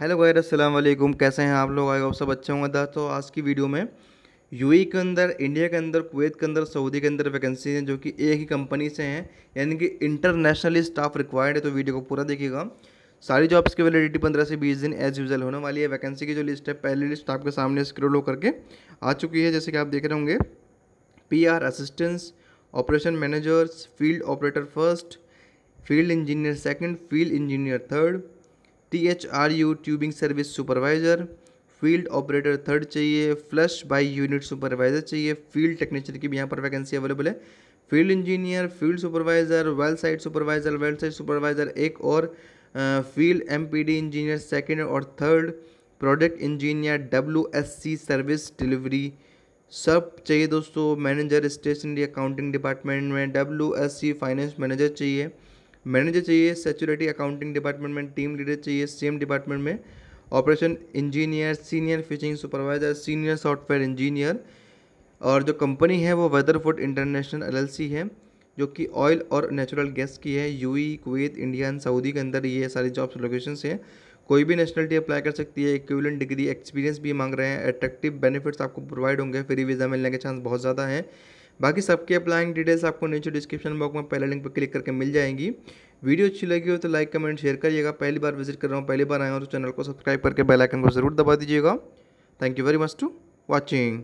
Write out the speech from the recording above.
hello गैर अस्सलाम वालेकुम कैसे हैं आप लोग आए आप सब अच्छे होंगे तो आज की वीडियो में यूएई के अंदर इंडिया के अंदर कुवैत के अंदर सऊदी के अंदर वैकेंसी हैं जो कि एक ही कंपनी से हैं यानी कि इंटरनेशनली स्टाफ रिक्वायर्ड है तो वीडियो को पूरा देखिएगा सारी जॉब्स की वैलिडिटी पंद्रह से बीस दिन एज यूजल होने वाली है वैकेंसी की जो लिस्ट है पहली लिस्ट तो आपके सामने स्क्रोल होकर के आ चुकी है जैसे कि आप देख रहे होंगे P R assistants operation managers field operator first field engineer second field engineer third T H R U tubing service supervisor field operator third चाहिए फ्लश बाय यूनिट सुपरवाइज़र चाहिए फील्ड टेक्नीशियन की भी यहाँ पर वैकेंसी अवेलेबल है field engineer field supervisor well side supervisor well site supervisor एक और field MPD engineer second और third product engineer W S C service delivery सब चाहिए दोस्तों मैनेजर स्टेशनरी अकाउंटिंग डिपार्टमेंट में W S C finance manager चाहिए manager चाहिए security accounting department में टीम लीडर चाहिए सेम डिपार्टमेंट में operation engineer senior fishing supervisor senior software engineer और जो कंपनी है वो वेदरफुड इंटरनेशनल एलएलसी है जो कि ऑयल और नेचुरल गैस की है यू कुवैत इंडिया एंड सऊदी के अंदर ये सारी जॉब्स लोकेशन हैं कोई भी नेशनलिटी अप्लाई कर सकती है इक्विवेलेंट डिग्री एक्सपीरियंस भी मांग रहे हैं अट्रैक्टिव बेनिफिट्स आपको प्रोवाइड होंगे फ्री वीज़ा मिलने के चांस बहुत ज़्यादा हैं बाकी सबके अप्लाइंग डिटेल्स आपको नीचे डिस्क्रिप्शन बॉक्स में पहले लिंक पर क्लिक करके मिल जाएंगी वीडियो अच्छी लगी हो तो लाइक कमेंट शेयर करिएगा पहली बार विजिट कर रहा हूँ पहली बार आया हूँ तो चैनल को सब्सक्राइब करके बेलाइकन को जरूर दबा दीजिएगा thank you very much to watching